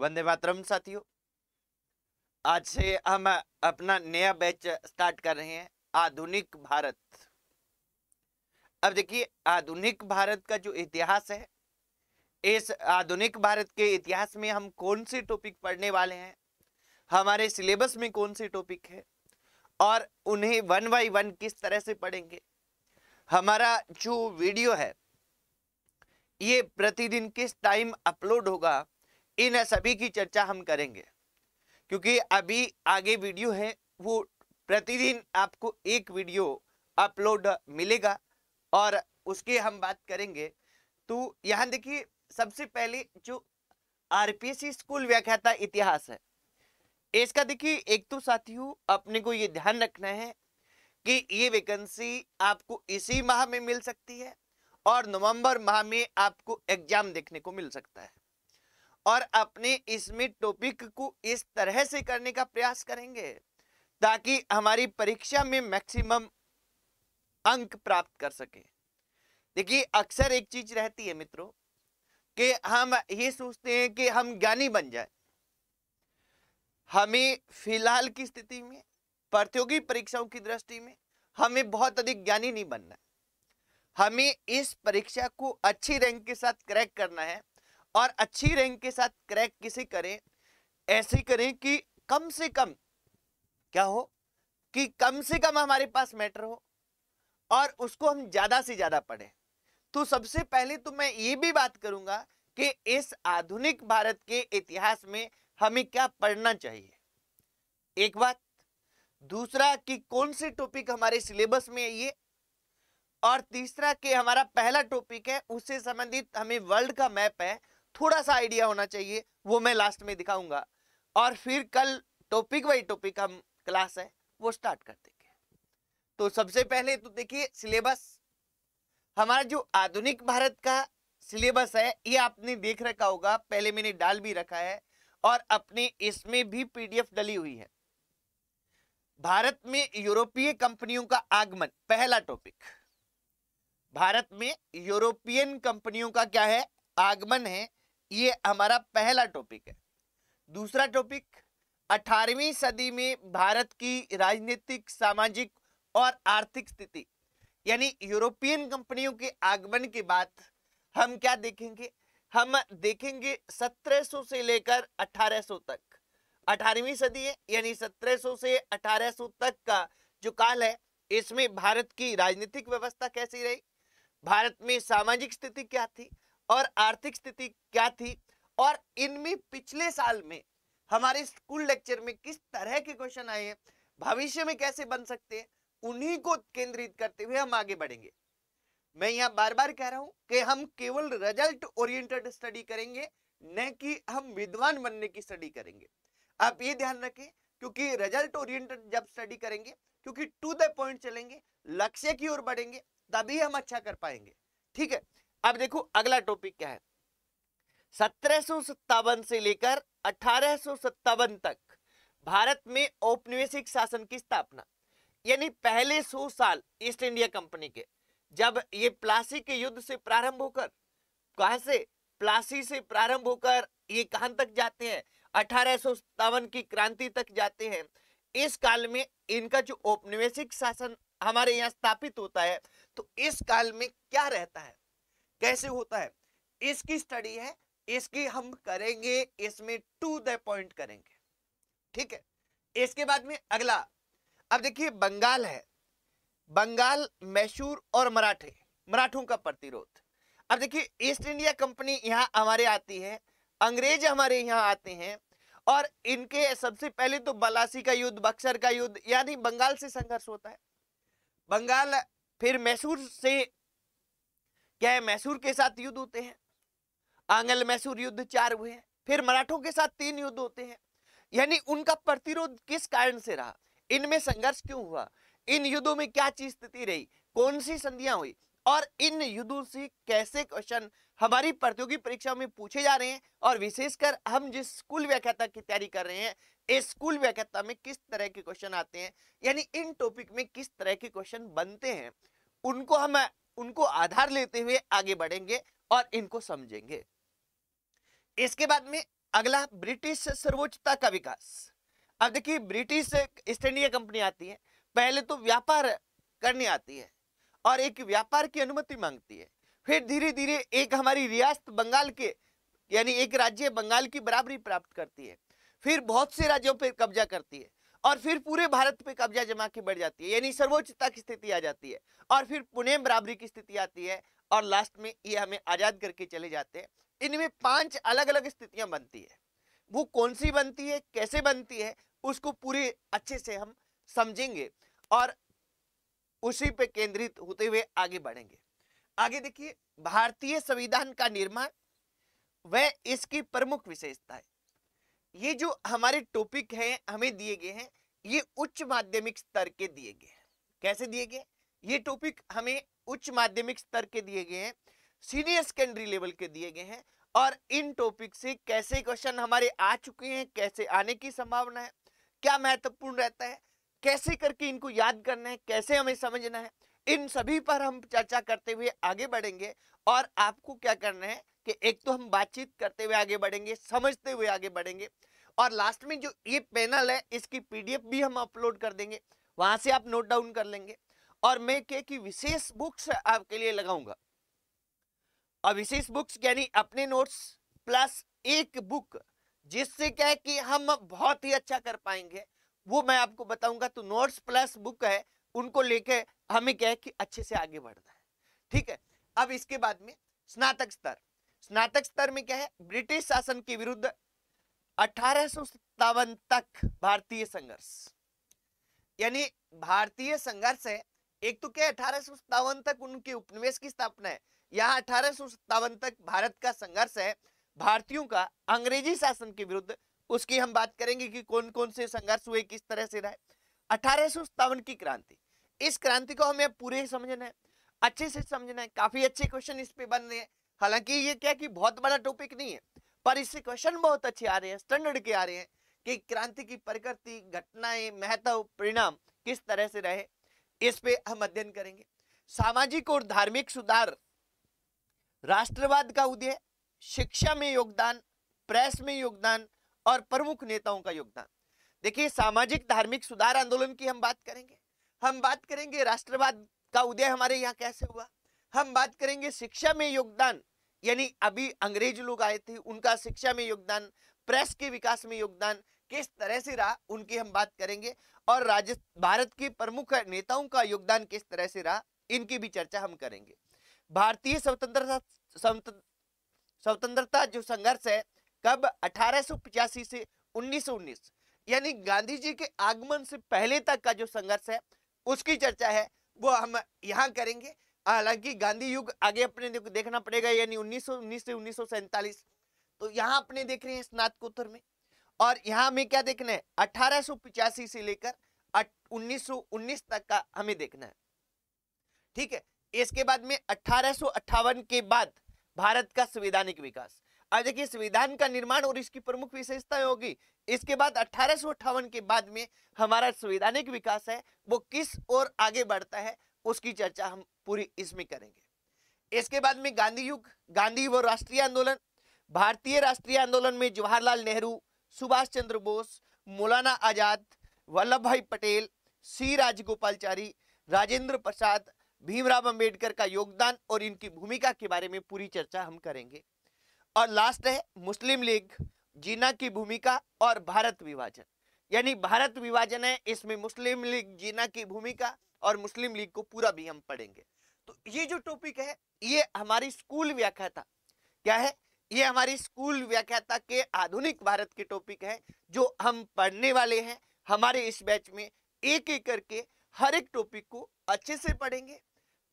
वंदे मातरम साथियों आज से हम अपना नया बैच स्टार्ट कर रहे हैं आधुनिक भारत अब देखिए आधुनिक भारत का जो इतिहास है इस आधुनिक भारत के इतिहास में हम कौन से टॉपिक पढ़ने वाले हैं हमारे सिलेबस में कौन से टॉपिक है और उन्हें वन बाई वन किस तरह से पढ़ेंगे हमारा जो वीडियो है ये प्रतिदिन किस टाइम अपलोड होगा इन सभी की चर्चा हम करेंगे क्योंकि अभी आगे वीडियो है वो प्रतिदिन आपको एक वीडियो अपलोड मिलेगा और उसकी हम बात करेंगे तो यहाँ देखिए सबसे पहले जो आरपीसी स्कूल व्याख्याता इतिहास है इसका देखिए एक तो साथियों अपने को ये ध्यान रखना है कि ये वैकेंसी आपको इसी माह में मिल सकती है और नवंबर माह में आपको एग्जाम देखने को मिल सकता है और अपने इसमें टॉपिक को इस तरह से करने का प्रयास करेंगे ताकि हमारी परीक्षा में मैक्सिमम अंक प्राप्त कर सके देखिए अक्सर एक चीज रहती है मित्रों कि हम ये सोचते हैं कि हम ज्ञानी बन जाए हमें फिलहाल की स्थिति में प्रतियोगी परीक्षाओं की दृष्टि में हमें बहुत अधिक ज्ञानी नहीं बनना है हमें इस परीक्षा को अच्छी रैंक के साथ क्रैक करना है और अच्छी रैंक के साथ क्रैक किसे करें ऐसे करें कि कम से कम क्या हो कि कम से कम हमारे पास मैटर हो और उसको हम ज़्यादा से ज़्यादा पढ़े तो सबसे पहले तो मैं ये भी बात करूंगा कि इस आधुनिक भारत के इतिहास में हमें क्या पढ़ना चाहिए एक बात दूसरा कि कौन से टॉपिक हमारे सिलेबस में है ये और तीसरा कि हमारा पहला टॉपिक है उससे संबंधित हमें वर्ल्ड का मैप है थोड़ा सा आइडिया होना चाहिए वो मैं लास्ट में दिखाऊंगा और फिर कल टॉपिक बाई टॉपिक हम क्लास है वो स्टार्ट कर देंगे तो सबसे पहले तो देखिए सिलेबस हमारा जो आधुनिक भारत का सिलेबस है ये आपने देख रखा होगा पहले मैंने डाल भी रखा है और अपने इसमें भी पीडीएफ डली हुई है भारत में यूरोपीय कंपनियों का आगमन पहला टॉपिक भारत में यूरोपियन कंपनियों का क्या है आगमन है ये हमारा पहला टॉपिक है दूसरा टॉपिक 18वीं सदी में भारत की राजनीतिक सामाजिक और आर्थिक स्थिति यानी यूरोपियन कंपनियों के आगमन के बाद हम क्या देखेंगे हम देखेंगे 1700 से लेकर 1800 तक 18वीं सदी है यानी 1700 से 1800 तक का जो काल है इसमें भारत की राजनीतिक व्यवस्था कैसी रही भारत में सामाजिक स्थिति क्या थी और आर्थिक स्थिति क्या थी और इनमें पिछले साल में हमारे स्कूल लेक्चर में किस तरह के क्वेश्चन आए हैं भविष्य में कैसे बन सकते हैं उन्हीं को केंद्रित करते हुए हम आगे बढ़ेंगे मैं यहाँ बार बार कह रहा हूँ कि हम केवल रिजल्ट ओरिएंटेड स्टडी करेंगे न कि हम विद्वान बनने की स्टडी करेंगे आप ये ध्यान रखें क्योंकि रिजल्ट ओरिएंटेड जब स्टडी करेंगे क्योंकि टू द पॉइंट चलेंगे लक्ष्य की ओर बढ़ेंगे तभी हम अच्छा कर पाएंगे ठीक है अब देखो अगला टॉपिक क्या है सत्रह से लेकर अठारह तक भारत में औपनिवेशिक शासन की स्थापना यानी पहले 100 साल ईस्ट इंडिया कंपनी के जब ये प्लासी के युद्ध से प्रारंभ होकर कहा से प्लासी से प्रारंभ होकर ये कहां तक जाते हैं अठारह की क्रांति तक जाते हैं इस काल में इनका जो औपनिवेशिक शासन हमारे यहाँ स्थापित होता है तो इस काल में क्या रहता है कैसे होता है इसकी स्टडी है इसकी हम करेंगे इसमें टू द पॉइंट करेंगे ठीक है इसके बाद में अगला अब देखिए बंगाल है बंगाल मैशूर और मराठे मराठों का प्रतिरोध अब देखिए ईस्ट इंडिया कंपनी यहाँ हमारे आती है अंग्रेज हमारे यहाँ आते हैं और इनके सबसे पहले तो बलासी का युद्ध बक्सर का युद्ध यानी बंगाल से संघर्ष होता है बंगाल फिर मैसूर से क्या मैसूर के साथ युद्ध होते हैं आंगल मैसूर युद्ध चार हुए हैं फिर मराठों के साथ तीन युद्ध होते हैं यानी उनका प्रतिरोध किस कारण से रहा इनमें संघर्ष क्यों हुआ इन युद्धों में क्या चीज स्थिति रही कौन सी संधियां हुई और इन युद्धों से कैसे क्वेश्चन हमारी प्रतियोगी परीक्षा में पूछे जा रहे हैं और विशेषकर हम जिस स्कूल व्याख्याता की तैयारी कर रहे हैं इस स्कूल व्याख्याता में किस तरह के क्वेश्चन आते हैं यानी इन टॉपिक में किस तरह के क्वेश्चन बनते हैं उनको हम उनको आधार लेते हुए आगे बढ़ेंगे और इनको समझेंगे इसके बाद में अगला ब्रिटिश सर्वोच्चता का विकास अब देखिए ब्रिटिश ईस्ट इंडिया कंपनी आती है पहले तो व्यापार करने आती है और एक व्यापार की अनुमति मांगती है फिर धीरे धीरे एक हमारी रियासत बंगाल के यानी एक राज्य बंगाल की बराबरी प्राप्त करती है फिर बहुत से राज्यों पर कब्जा करती है और फिर पूरे भारत पे कब्जा जमा के बढ़ जाती है यानी सर्वोच्चता की स्थिति आ जाती है और फिर पुणे बराबरी की स्थिति आती है और लास्ट में ये हमें आज़ाद करके चले जाते हैं इनमें पांच अलग अलग स्थितियाँ बनती है वो कौन सी बनती है कैसे बनती है उसको पूरे अच्छे से हम समझेंगे और उसी पे केंद्रित होते हुए आगे बढ़ेंगे आगे देखिए भारतीय संविधान का निर्माण वह इसकी प्रमुख विशेषता है ये जो हमारे टॉपिक है हमें दिए गए हैं ये उच्च माध्यमिक स्तर के दिए गए हैं कैसे दिए गए ये टॉपिक हमें उच्च माध्यमिक स्तर के दिए गए हैं सीनियर सेकेंडरी लेवल के दिए गए हैं और इन टॉपिक से कैसे क्वेश्चन हमारे आ चुके हैं कैसे आने की संभावना है क्या महत्वपूर्ण रहता है कैसे करके इनको याद करना है कैसे हमें समझना है इन सभी पर हम चर्चा करते हुए आगे बढ़ेंगे और आपको क्या करना है कि एक तो हम बातचीत करते हुए आगे बढ़ेंगे समझते हुए आगे बढ़ेंगे और लास्ट में जो ये पैनल है इसकी पीडीएफ भी हम अपलोड कर देंगे वहां से आप नोट डाउन कर लेंगे और मैं के की विशेष बुक्स आपके लिए लगाऊंगा और विशेष बुक्स यानी अपने नोट्स प्लस एक बुक जिससे क्या है कि हम बहुत ही अच्छा कर पाएंगे वो मैं आपको बताऊंगा तो नोट्स प्लस बुक है उनको लेके हमें क्या है कि अच्छे से आगे बढ़ना है ठीक है अब इसके बाद में स्नातक स्तर स्नातक स्तर में क्या है ब्रिटिश शासन के विरुद्ध अठारह तक भारतीय संघर्ष यानी भारतीय संघर्ष है एक तो क्या अठारह तक उनके उपनिवेश की स्थापना है यहाँ अठारह तक भारत का संघर्ष है भारतीयों का अंग्रेजी शासन के विरुद्ध उसकी हम बात करेंगे कि कौन कौन से संघर्ष हुए किस तरह से रहे अठारह की क्रांति इस क्रांति को हमें पूरे समझना है अच्छे से समझना है काफी अच्छे क्वेश्चन इस पे बन रहे हैं हालांकि ये क्या कि बहुत बड़ा टॉपिक नहीं है पर इससे क्वेश्चन बहुत अच्छे आ रहे हैं स्टैंडर्ड के आ रहे हैं कि क्रांति की प्रकृति घटनाएं महत्व परिणाम किस तरह से रहे इस पे हम अध्ययन करेंगे सामाजिक और धार्मिक सुधार राष्ट्रवाद का उदय शिक्षा में योगदान प्रेस में योगदान और प्रमुख नेताओं का योगदान देखिए सामाजिक धार्मिक सुधार आंदोलन की हम बात करेंगे हम बात करेंगे राष्ट्रवाद का उदय हमारे यहाँ कैसे हुआ हम बात करेंगे शिक्षा में योगदान यानी अभी अंग्रेज लोग आए थे उनका शिक्षा में योगदान प्रेस के विकास में योगदान किस तरह से रहा उनकी हम बात करेंगे और राज्य भारत के प्रमुख नेताओं का योगदान किस तरह से रहा इनकी भी चर्चा हम करेंगे भारतीय स्वतंत्रता स्वतंत्रता जो संघर्ष है कब अठारह से 1919 यानी गांधी जी के आगमन से पहले तक का जो संघर्ष है उसकी चर्चा है वो हम यहाँ करेंगे हालांकि गांधी युग आगे अपने देखना पड़ेगा यानी उन्नीस से उन्नीस तो यहाँ अपने देख रहे हैं स्नातकोत्तर में और यहाँ हमें क्या देखना है अठारह से लेकर उन्नीस तक का हमें देखना है ठीक है इसके बाद में अठारह के बाद भारत का संवैधानिक विकास अब देखिए संविधान का निर्माण और इसकी प्रमुख विशेषताएं होगी इसके बाद अठारह के बाद में हमारा संवैधानिक विकास है वो किस और आगे बढ़ता है उसकी चर्चा हम पूरी इसमें करेंगे इसके बाद में गांधी युग गांधी व राष्ट्रीय आंदोलन भारतीय राष्ट्रीय आंदोलन में जवाहरलाल नेहरू सुभाष चंद्र बोस मौलाना आजाद वल्लभ भाई पटेल सी राजगोपालचारी राजेंद्र प्रसाद भीमराव अंबेडकर का योगदान और इनकी भूमिका के बारे में पूरी चर्चा हम करेंगे और लास्ट है मुस्लिम लीग जीना की भूमिका और भारत विभाजन यानी भारत विभाजन है इसमें मुस्लिम लीग जीना की भूमिका और मुस्लिम लीग को पूरा भी हम पढ़ेंगे तो ये जो टॉपिक है ये हमारी स्कूल व्याख्या था क्या है ये हमारी स्कूल व्याख्याता के आधुनिक भारत के टॉपिक है जो हम पढ़ने वाले हैं हमारे इस बैच में एक एक करके हर एक टॉपिक को अच्छे से पढ़ेंगे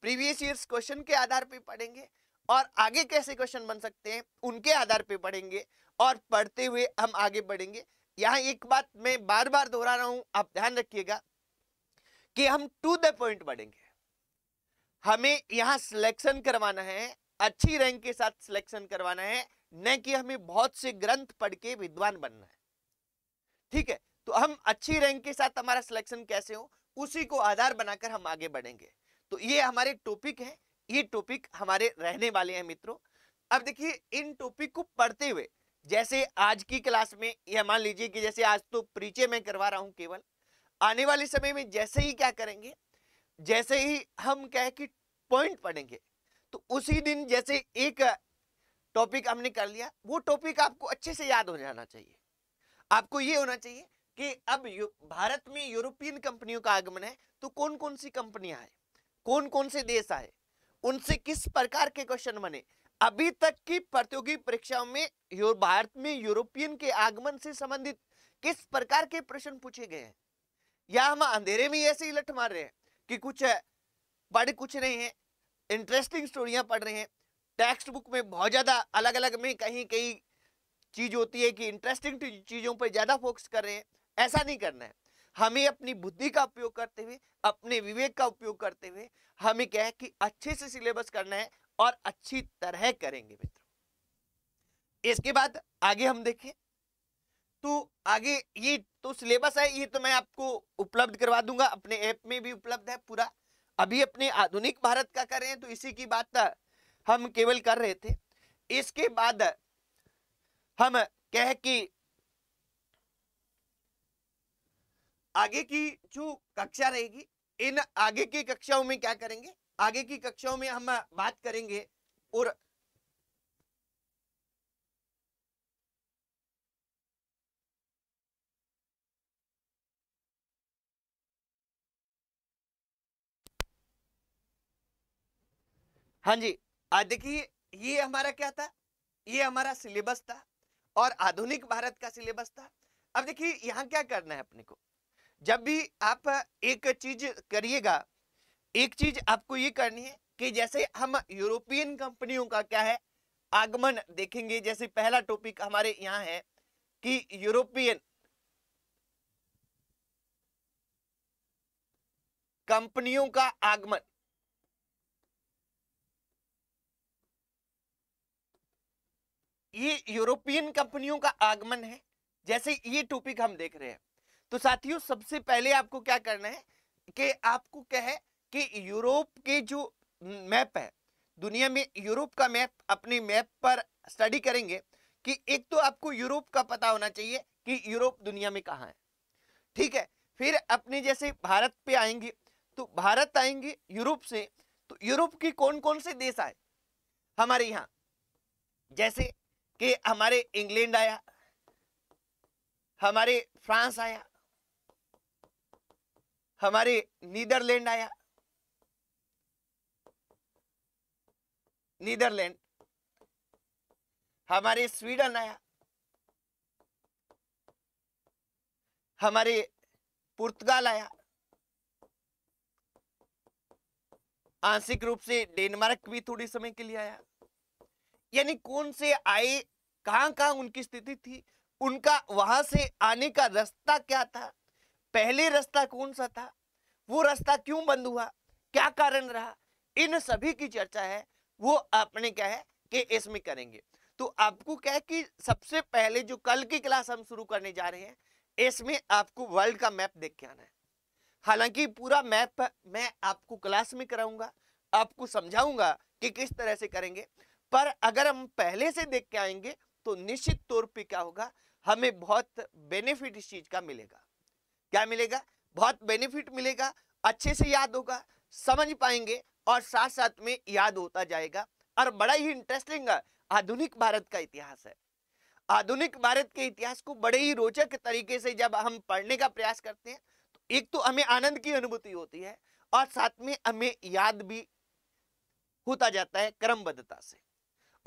प्रीवियस ईयर्स क्वेश्चन के आधार पर पढ़ेंगे और आगे कैसे क्वेश्चन बन सकते हैं उनके आधार पर पढ़ेंगे और पढ़ते हुए हम आगे बढ़ेंगे यहाँ एक बात मैं बार बार दोहरा रहा हूँ आप ध्यान रखिएगा कि हम टू द पॉइंट बढ़ेंगे हमें यहां सिलेक्शन करवाना है अच्छी रैंक के साथ सिलेक्शन करवाना है न कि हमें बहुत से ग्रंथ पढ़ के विद्वान बनना है ठीक है तो हम अच्छी रैंक के साथ हमारा सिलेक्शन कैसे हो उसी को आधार बनाकर हम आगे बढ़ेंगे तो ये हमारे टॉपिक है ये टॉपिक हमारे रहने वाले हैं मित्रों अब देखिए इन टॉपिक को पढ़ते हुए जैसे आज की क्लास में यह मान लीजिए कि जैसे आज तो परिचय में करवा रहा हूं केवल आने वाले समय में जैसे ही क्या करेंगे जैसे ही हम कह कि पॉइंट पढ़ेंगे तो उसी दिन जैसे एक टॉपिक हमने कर लिया वो टॉपिक आपको अच्छे से याद हो जाना चाहिए आपको ये होना चाहिए कि अब भारत में यूरोपियन कंपनियों का आगमन है तो कौन कौन सी कंपनियां हैं कौन कौन से देश आए उनसे किस प्रकार के क्वेश्चन बने अभी तक की प्रतियोगी परीक्षाओं में भारत में यूरोपियन के आगमन से संबंधित किस प्रकार के प्रश्न पूछे गए हैं या हम अंधेरे में ऐसे ही लठ मार रहे हैं कि कुछ है बड़े कुछ नहीं है इंटरेस्टिंग स्टोरियाँ पढ़ रहे हैं टेक्स्ट बुक में बहुत ज़्यादा अलग अलग में कहीं कहीं चीज़ होती है कि इंटरेस्टिंग चीज़ों पर ज़्यादा फोकस कर रहे हैं ऐसा नहीं करना है हमें अपनी बुद्धि का उपयोग करते हुए अपने विवेक का उपयोग करते हुए हमें क्या है कि अच्छे से सिलेबस करना है और अच्छी तरह करेंगे मित्रों इसके बाद आगे हम देखें तो आगे ये तो सिलेबस है ये तो मैं आपको उपलब्ध करवा दूंगा अपने ऐप में भी उपलब्ध है पूरा अभी अपने आधुनिक भारत का कर रहे हैं तो इसी की बात हम केवल कर रहे थे इसके बाद हम कह कि आगे की जो कक्षा रहेगी इन आगे की कक्षाओं में क्या करेंगे आगे की कक्षाओं में हम बात करेंगे और हाँ जी आज देखिए ये हमारा क्या था ये हमारा सिलेबस था और आधुनिक भारत का सिलेबस था अब देखिए यहाँ क्या करना है अपने को जब भी आप एक चीज करिएगा एक चीज आपको ये करनी है कि जैसे हम यूरोपियन कंपनियों का क्या है आगमन देखेंगे जैसे पहला टॉपिक हमारे यहाँ है कि यूरोपियन कंपनियों का आगमन ये यूरोपियन कंपनियों का आगमन है जैसे ये टॉपिक हम देख रहे हैं तो साथियों सबसे पहले आपको क्या करना है कि आपको क्या है कि यूरोप के जो मैप है दुनिया में यूरोप का मैप अपने मैप पर स्टडी करेंगे कि एक तो आपको यूरोप का पता होना चाहिए कि यूरोप दुनिया में कहाँ है ठीक है फिर अपने जैसे भारत पे आएंगे तो भारत आएंगे यूरोप से तो यूरोप की कौन कौन से देश आए हमारे यहाँ जैसे कि हमारे इंग्लैंड आया हमारे फ्रांस आया हमारे नीदरलैंड आया नीदरलैंड हमारे स्वीडन आया हमारे पुर्तगाल आया आंशिक रूप से डेनमार्क भी थोड़ी समय के लिए आया यानी कौन से आए कहाँ कहाँ उनकी स्थिति थी उनका वहां से आने का रास्ता क्या था पहले रास्ता कौन सा था वो रास्ता क्यों बंद हुआ क्या कारण रहा इन सभी की चर्चा है वो आपने क्या है कि इसमें करेंगे तो आपको क्या है कि सबसे पहले जो कल की क्लास हम शुरू करने जा रहे हैं इसमें आपको वर्ल्ड का मैप देख के आना है हालांकि पूरा मैप मैं आपको क्लास में कराऊंगा आपको समझाऊंगा कि किस तरह से करेंगे पर अगर हम पहले से देख के आएंगे तो निश्चित तौर पे क्या होगा हमें बहुत बेनिफिट इस चीज का मिलेगा क्या मिलेगा बहुत बेनिफिट मिलेगा अच्छे से याद होगा समझ पाएंगे और साथ साथ में याद होता जाएगा और बड़ा ही इंटरेस्टिंग आधुनिक भारत का इतिहास है आधुनिक भारत के इतिहास को बड़े ही रोचक तरीके से जब हम पढ़ने का प्रयास करते हैं तो एक तो हमें आनंद की अनुभूति होती है और साथ में हमें याद भी होता जाता है क्रमबद्धता से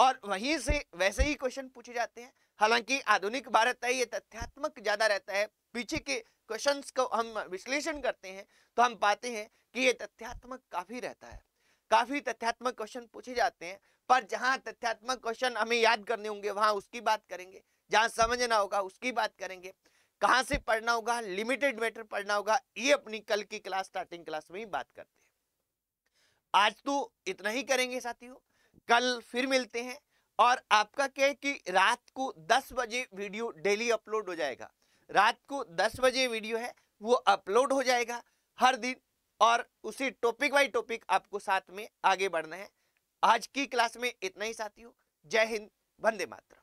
और वहीं से वैसे ही क्वेश्चन पूछे जाते हैं हालांकि आधुनिक भारत है ये तथ्यात्मक ज्यादा रहता है पीछे के क्वेश्चंस को हम विश्लेषण करते हैं तो हम पाते हैं कि ये तथ्यात्मक काफी रहता है काफी तथ्यात्मक क्वेश्चन पूछे जाते हैं पर जहाँ तथ्यात्मक क्वेश्चन हमें याद करने होंगे वहाँ उसकी बात करेंगे जहाँ समझना होगा उसकी बात करेंगे कहाँ से पढ़ना होगा लिमिटेड मैटर पढ़ना होगा ये अपनी कल की क्लास स्टार्टिंग क्लास में ही बात करते हैं आज तो इतना ही करेंगे साथियों कल फिर मिलते हैं और आपका क्या है कि रात को 10 बजे वीडियो डेली अपलोड हो जाएगा रात को 10 बजे वीडियो है वो अपलोड हो जाएगा हर दिन और उसी टॉपिक बाई टॉपिक आपको साथ में आगे बढ़ना है आज की क्लास में इतना ही साथियों जय हिंद वंदे मातरम